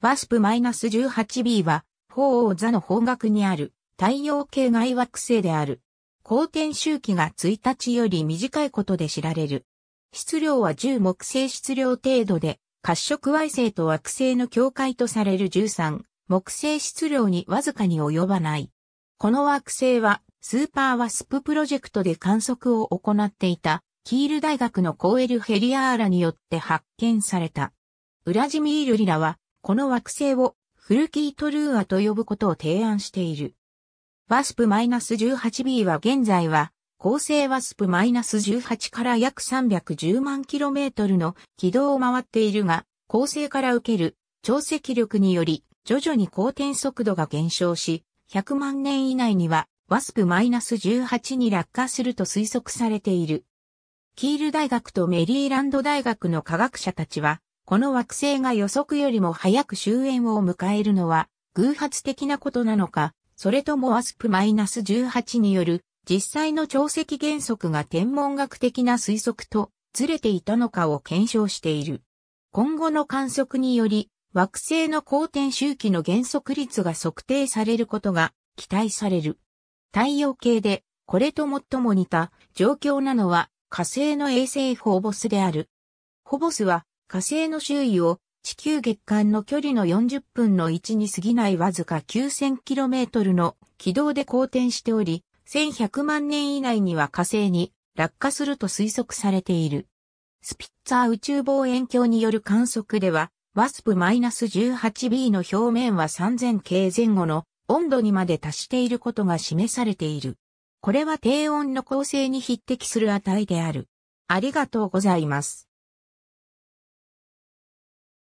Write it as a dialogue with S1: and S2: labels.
S1: ワ
S2: スプ -18b は、鳳凰座の方角にある太陽系外惑星である。公転周期が1日より短いことで知られる。質量は10木星質量程度で、褐色矮星と惑星の境界とされる13木星質量にわずかに及ばない。この惑星はスーパーワスププロジェクトで観測を行っていたキール大学のコーエル・ヘリアーラによって発見された。ウラジミール・リラはこの惑星をフルキートルーアと呼ぶことを提案している。ワスプ1 8 b は現在は、恒星ワスプ1 8から約310万 km の軌道を回っているが、恒星から受ける潮汐力により、徐々に光転速度が減少し、100万年以内にはワスプ1 8に落下すると推測されている。キール大学とメリーランド大学の科学者たちは、この惑星が予測よりも早く終焉を迎えるのは偶発的なことなのか、それともマ a s p 1 8による実際の潮汐原則が天文学的な推測とずれていたのかを検証している。今後の観測により、惑星の公転周期の減速率が測定されることが期待される。太陽系でこれと最も似た状況なのは火星の衛星フォーボスである。フォボスは火星の周囲を地球月間の距離の40分の1に過ぎないわずか 9000km の軌道で公転しており、1100万年以内には火星に落下すると推測されている。スピッツァー宇宙望遠鏡による観測では、ワスプ -18b の表面は 3000K 前後の温度にまで達していることが示されている。これは低温の構成に匹敵する値である。ありがとうござ
S1: います。